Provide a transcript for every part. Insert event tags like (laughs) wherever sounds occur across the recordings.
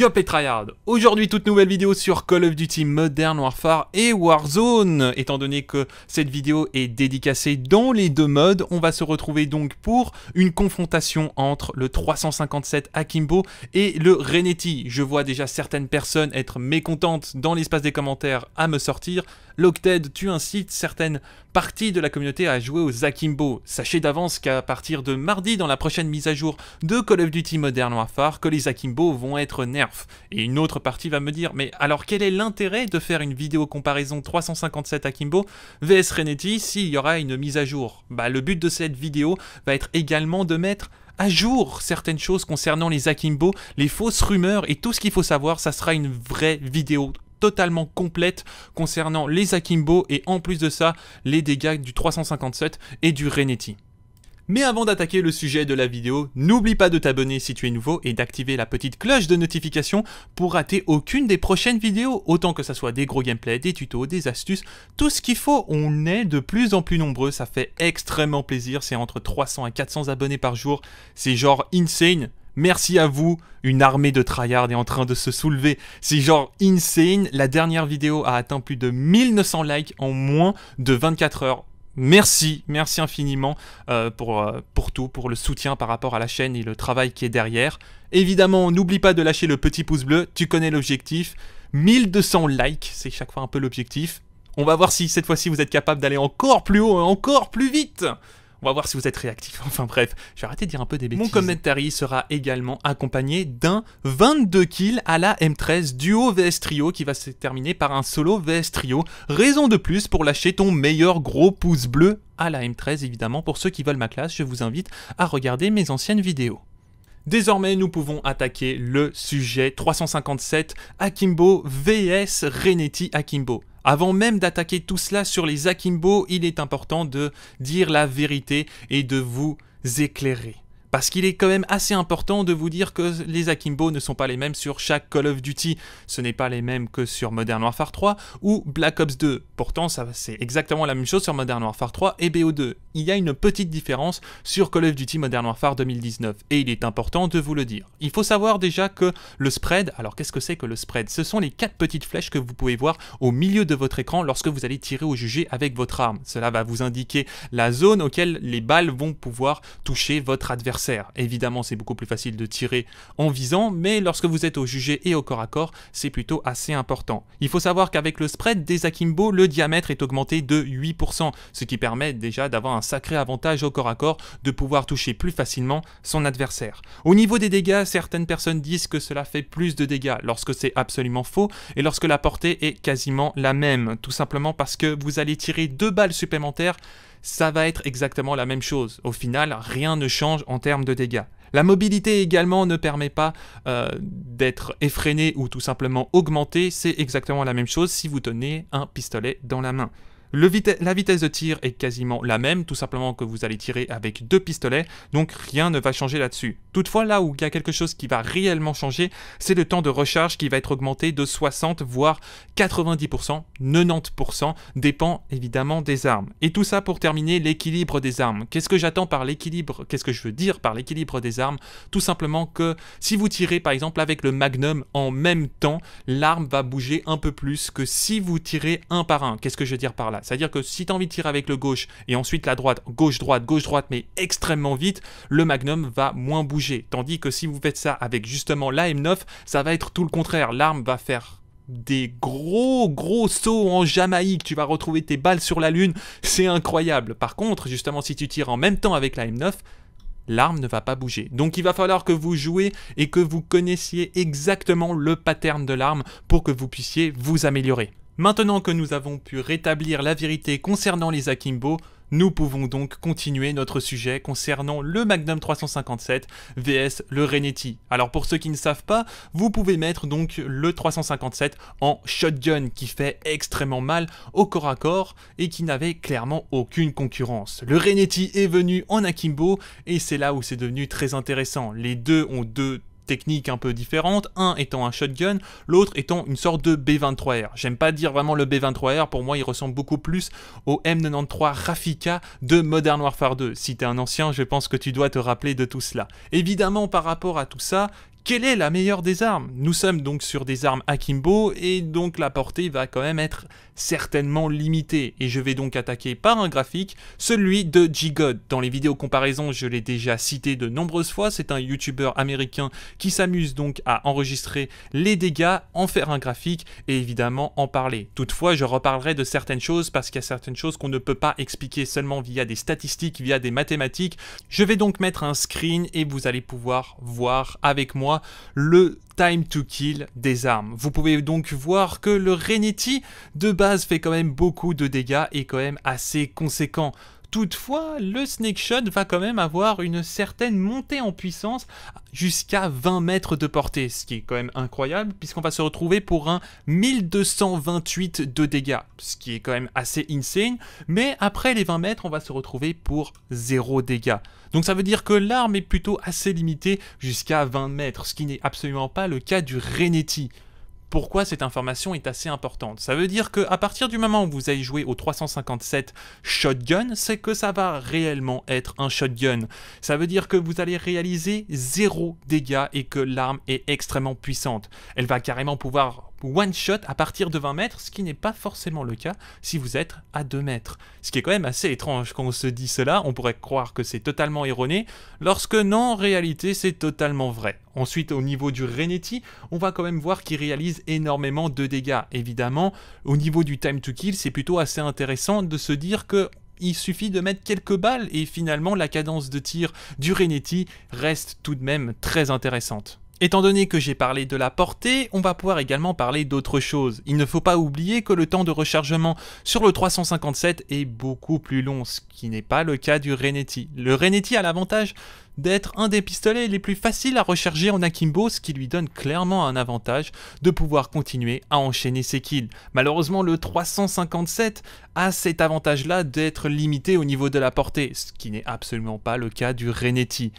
Yop et Aujourd'hui, toute nouvelle vidéo sur Call of Duty Modern Warfare et Warzone. Étant donné que cette vidéo est dédicacée dans les deux modes, on va se retrouver donc pour une confrontation entre le 357 Akimbo et le Renetti. Je vois déjà certaines personnes être mécontentes dans l'espace des commentaires à me sortir. L'Octed tu incites certaines parties de la communauté à jouer aux Akimbo. Sachez d'avance qu'à partir de mardi, dans la prochaine mise à jour de Call of Duty Modern Warfare, que les Akimbo vont être nerfs. Et une autre partie va me dire, mais alors quel est l'intérêt de faire une vidéo comparaison 357 Akimbo vs Renetti s'il y aura une mise à jour Bah le but de cette vidéo va être également de mettre à jour certaines choses concernant les Akimbo, les fausses rumeurs et tout ce qu'il faut savoir, ça sera une vraie vidéo totalement complète concernant les Akimbo et en plus de ça, les dégâts du 357 et du Renetti. Mais avant d'attaquer le sujet de la vidéo, n'oublie pas de t'abonner si tu es nouveau et d'activer la petite cloche de notification pour rater aucune des prochaines vidéos, autant que ça soit des gros gameplays, des tutos, des astuces, tout ce qu'il faut, on est de plus en plus nombreux, ça fait extrêmement plaisir, c'est entre 300 et 400 abonnés par jour, c'est genre insane, Merci à vous. Une armée de tryhard est en train de se soulever. C'est genre insane. La dernière vidéo a atteint plus de 1900 likes en moins de 24 heures. Merci, merci infiniment euh, pour, euh, pour tout, pour le soutien par rapport à la chaîne et le travail qui est derrière. Évidemment, n'oublie pas de lâcher le petit pouce bleu, tu connais l'objectif. 1200 likes, c'est chaque fois un peu l'objectif. On va voir si cette fois-ci vous êtes capable d'aller encore plus haut, hein, encore plus vite. On va voir si vous êtes réactif. (laughs) Enfin bref, je vais arrêter de dire un peu des bêtises. Mon commentary sera également accompagné d'un 22 kills à la M13 duo VS trio qui va se terminer par un solo VS trio. Raison de plus pour lâcher ton meilleur gros pouce bleu à la M13 évidemment. Pour ceux qui veulent ma classe, je vous invite à regarder mes anciennes vidéos. Désormais, nous pouvons attaquer le sujet 357 Akimbo vs Renetti Akimbo. Avant même d'attaquer tout cela sur les akimbo, il est important de dire la vérité et de vous éclairer. Parce qu'il est quand même assez important de vous dire que les Akimbo ne sont pas les mêmes sur chaque Call of Duty. Ce n'est pas les mêmes que sur Modern Warfare 3 ou Black Ops 2. Pourtant, c'est exactement la même chose sur Modern Warfare 3 et BO2. Il y a une petite différence sur Call of Duty Modern Warfare 2019 et il est important de vous le dire. Il faut savoir déjà que le spread, alors qu'est-ce que c'est que le spread Ce sont les quatre petites flèches que vous pouvez voir au milieu de votre écran lorsque vous allez tirer au jugé avec votre arme. Cela va vous indiquer la zone auquel les balles vont pouvoir toucher votre adversaire Évidemment, c'est beaucoup plus facile de tirer en visant, mais lorsque vous êtes au jugé et au corps à corps, c'est plutôt assez important. Il faut savoir qu'avec le spread des Akimbo, le diamètre est augmenté de 8%, ce qui permet déjà d'avoir un sacré avantage au corps à corps, de pouvoir toucher plus facilement son adversaire. Au niveau des dégâts, certaines personnes disent que cela fait plus de dégâts lorsque c'est absolument faux et lorsque la portée est quasiment la même, tout simplement parce que vous allez tirer deux balles supplémentaires ça va être exactement la même chose. Au final, rien ne change en termes de dégâts. La mobilité également ne permet pas euh, d'être effréné ou tout simplement augmenté, c'est exactement la même chose si vous tenez un pistolet dans la main la vitesse de tir est quasiment la même, tout simplement que vous allez tirer avec deux pistolets, donc rien ne va changer là-dessus. Toutefois, là où il y a quelque chose qui va réellement changer, c'est le temps de recharge qui va être augmenté de 60 voire 90%, 90% dépend évidemment des armes. Et tout ça pour terminer l'équilibre des armes. Qu'est-ce que j'attends par l'équilibre Qu'est-ce que je veux dire par l'équilibre des armes Tout simplement que si vous tirez par exemple avec le magnum en même temps, l'arme va bouger un peu plus que si vous tirez un par un. Qu'est-ce que je veux dire par là c'est-à-dire que si tu as envie de tirer avec le gauche et ensuite la droite, gauche-droite, gauche-droite, mais extrêmement vite, le magnum va moins bouger. Tandis que si vous faites ça avec justement la M9, ça va être tout le contraire. L'arme va faire des gros gros sauts en Jamaïque, tu vas retrouver tes balles sur la lune, c'est incroyable. Par contre, justement, si tu tires en même temps avec la M9, l'arme ne va pas bouger. Donc il va falloir que vous jouez et que vous connaissiez exactement le pattern de l'arme pour que vous puissiez vous améliorer. Maintenant que nous avons pu rétablir la vérité concernant les Akimbo, nous pouvons donc continuer notre sujet concernant le Magnum 357 VS le Renetti. Alors pour ceux qui ne savent pas, vous pouvez mettre donc le 357 en shotgun qui fait extrêmement mal au corps à corps et qui n'avait clairement aucune concurrence. Le Renetti est venu en Akimbo et c'est là où c'est devenu très intéressant. Les deux ont deux techniques un peu différentes, un étant un shotgun, l'autre étant une sorte de B23R. J'aime pas dire vraiment le B23R, pour moi il ressemble beaucoup plus au M93 Rafika de Modern Warfare 2. Si t'es un ancien, je pense que tu dois te rappeler de tout cela. Évidemment, par rapport à tout ça, quelle est la meilleure des armes Nous sommes donc sur des armes akimbo et donc la portée va quand même être certainement limitée et je vais donc attaquer par un graphique celui de G-God. Dans les vidéos comparaisons, je l'ai déjà cité de nombreuses fois, c'est un YouTuber américain qui s'amuse donc à enregistrer les dégâts, en faire un graphique et évidemment en parler. Toutefois, je reparlerai de certaines choses parce qu'il y a certaines choses qu'on ne peut pas expliquer seulement via des statistiques, via des mathématiques. Je vais donc mettre un screen et vous allez pouvoir voir avec moi le time to kill des armes. Vous pouvez donc voir que le Renity de base fait quand même beaucoup de dégâts et quand même assez conséquent. Toutefois, le snake shot va quand même avoir une certaine montée en puissance jusqu'à 20 mètres de portée, ce qui est quand même incroyable puisqu'on va se retrouver pour un 1228 de dégâts, ce qui est quand même assez insane, mais après les 20 mètres, on va se retrouver pour 0 dégâts. Donc ça veut dire que l'arme est plutôt assez limitée jusqu'à 20 mètres, ce qui n'est absolument pas le cas du Renetti pourquoi cette information est assez importante. Ça veut dire qu'à partir du moment où vous allez jouer au 357 shotgun, c'est que ça va réellement être un shotgun. Ça veut dire que vous allez réaliser zéro dégâts et que l'arme est extrêmement puissante. Elle va carrément pouvoir one shot à partir de 20 mètres, ce qui n'est pas forcément le cas si vous êtes à 2 mètres. Ce qui est quand même assez étrange quand on se dit cela, on pourrait croire que c'est totalement erroné, lorsque non, en réalité c'est totalement vrai. Ensuite, au niveau du Renetti, on va quand même voir qu'il réalise énormément de dégâts. Évidemment, au niveau du time to kill, c'est plutôt assez intéressant de se dire que il suffit de mettre quelques balles et finalement la cadence de tir du Renetti reste tout de même très intéressante. Étant donné que j'ai parlé de la portée, on va pouvoir également parler d'autre chose. Il ne faut pas oublier que le temps de rechargement sur le 357 est beaucoup plus long, ce qui n'est pas le cas du Renetti. Le Renetti a l'avantage d'être un des pistolets les plus faciles à recharger en Akimbo, ce qui lui donne clairement un avantage de pouvoir continuer à enchaîner ses kills. Malheureusement, le 357 a cet avantage-là d'être limité au niveau de la portée, ce qui n'est absolument pas le cas du Renetti.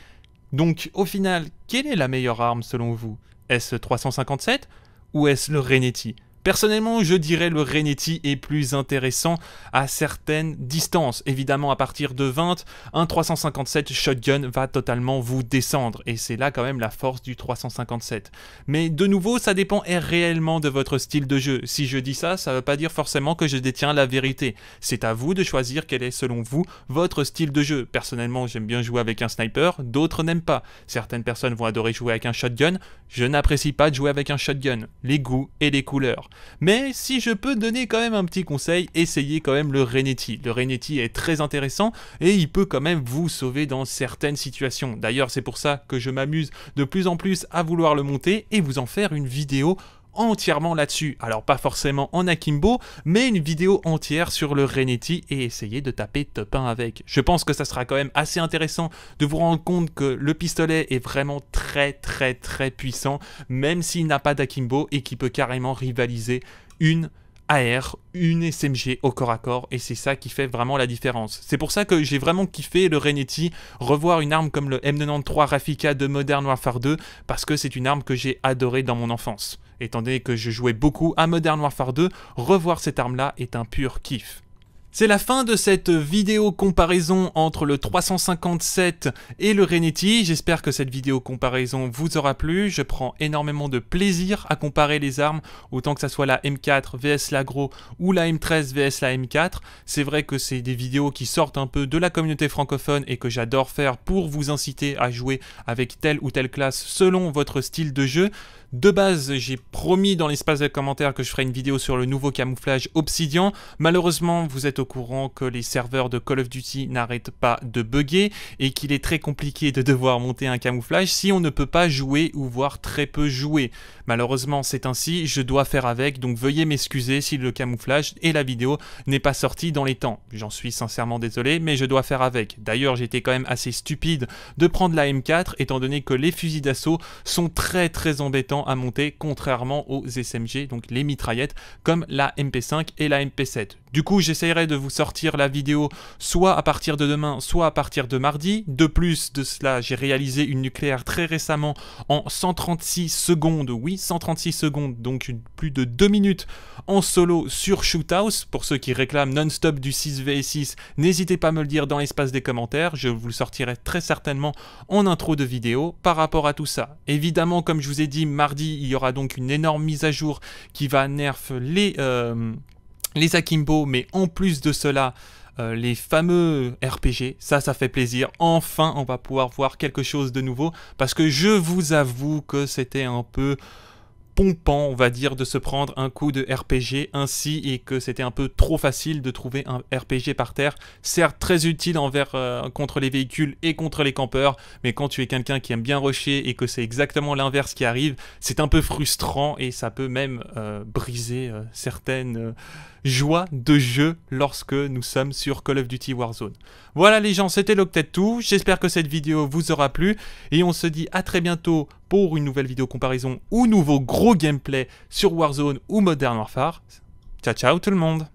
Donc au final, quelle est la meilleure arme selon vous Est-ce 357 ou est-ce le Renetti Personnellement, je dirais le Renetti est plus intéressant à certaines distances. Évidemment, à partir de 20, un 357 shotgun va totalement vous descendre, et c'est là quand même la force du 357. Mais de nouveau, ça dépend réellement de votre style de jeu. Si je dis ça, ça ne veut pas dire forcément que je détiens la vérité. C'est à vous de choisir quel est selon vous votre style de jeu. Personnellement, j'aime bien jouer avec un sniper, d'autres n'aiment pas. Certaines personnes vont adorer jouer avec un shotgun, je n'apprécie pas de jouer avec un shotgun. Les goûts et les couleurs. Mais si je peux donner quand même un petit conseil, essayez quand même le Renetti. Le Renetti est très intéressant et il peut quand même vous sauver dans certaines situations. D'ailleurs, c'est pour ça que je m'amuse de plus en plus à vouloir le monter et vous en faire une vidéo entièrement là-dessus. Alors pas forcément en Akimbo, mais une vidéo entière sur le Renetti et essayer de taper top 1 avec. Je pense que ça sera quand même assez intéressant de vous rendre compte que le pistolet est vraiment très très très puissant, même s'il n'a pas d'Akimbo et qui peut carrément rivaliser une AR, une SMG au corps à corps, et c'est ça qui fait vraiment la différence. C'est pour ça que j'ai vraiment kiffé le Renetti, revoir une arme comme le M93 Rafika de Modern Warfare 2, parce que c'est une arme que j'ai adorée dans mon enfance. Étant donné que je jouais beaucoup à Modern Warfare 2, revoir cette arme-là est un pur kiff. C'est la fin de cette vidéo comparaison entre le 357 et le Renetti. J'espère que cette vidéo comparaison vous aura plu. Je prends énormément de plaisir à comparer les armes, autant que ça soit la M4 VS la Gros ou la M13 VS la M4. C'est vrai que c'est des vidéos qui sortent un peu de la communauté francophone et que j'adore faire pour vous inciter à jouer avec telle ou telle classe selon votre style de jeu. De base, j'ai promis dans l'espace de commentaires que je ferai une vidéo sur le nouveau camouflage Obsidian. Malheureusement, vous êtes au courant que les serveurs de Call of Duty n'arrêtent pas de bugger et qu'il est très compliqué de devoir monter un camouflage si on ne peut pas jouer ou voir très peu jouer. Malheureusement, c'est ainsi, je dois faire avec, donc veuillez m'excuser si le camouflage et la vidéo n'est pas sorti dans les temps. J'en suis sincèrement désolé, mais je dois faire avec. D'ailleurs, j'étais quand même assez stupide de prendre la M4 étant donné que les fusils d'assaut sont très très embêtants à monter, contrairement aux SMG, donc les mitraillettes, comme la MP5 et la MP7. Du coup, j'essaierai de vous sortir la vidéo soit à partir de demain, soit à partir de mardi. De plus de cela, j'ai réalisé une nucléaire très récemment en 136 secondes. Oui, 136 secondes, donc plus de 2 minutes en solo sur House Pour ceux qui réclament non-stop du 6v6, n'hésitez pas à me le dire dans l'espace des commentaires. Je vous le sortirai très certainement en intro de vidéo par rapport à tout ça. Évidemment, comme je vous ai dit, mardi il y aura donc une énorme mise à jour qui va nerf les, euh, les Akimbo, mais en plus de cela, euh, les fameux RPG, ça ça fait plaisir, enfin on va pouvoir voir quelque chose de nouveau, parce que je vous avoue que c'était un peu on va dire, de se prendre un coup de RPG ainsi et que c'était un peu trop facile de trouver un RPG par terre. Certes, très utile envers, euh, contre les véhicules et contre les campeurs, mais quand tu es quelqu'un qui aime bien rusher et que c'est exactement l'inverse qui arrive, c'est un peu frustrant et ça peut même euh, briser euh, certaines joie de jeu lorsque nous sommes sur Call of Duty Warzone. Voilà les gens, c'était l'Octet Tout. J'espère que cette vidéo vous aura plu et on se dit à très bientôt pour une nouvelle vidéo comparaison ou nouveau gros gameplay sur Warzone ou Modern Warfare. Ciao ciao tout le monde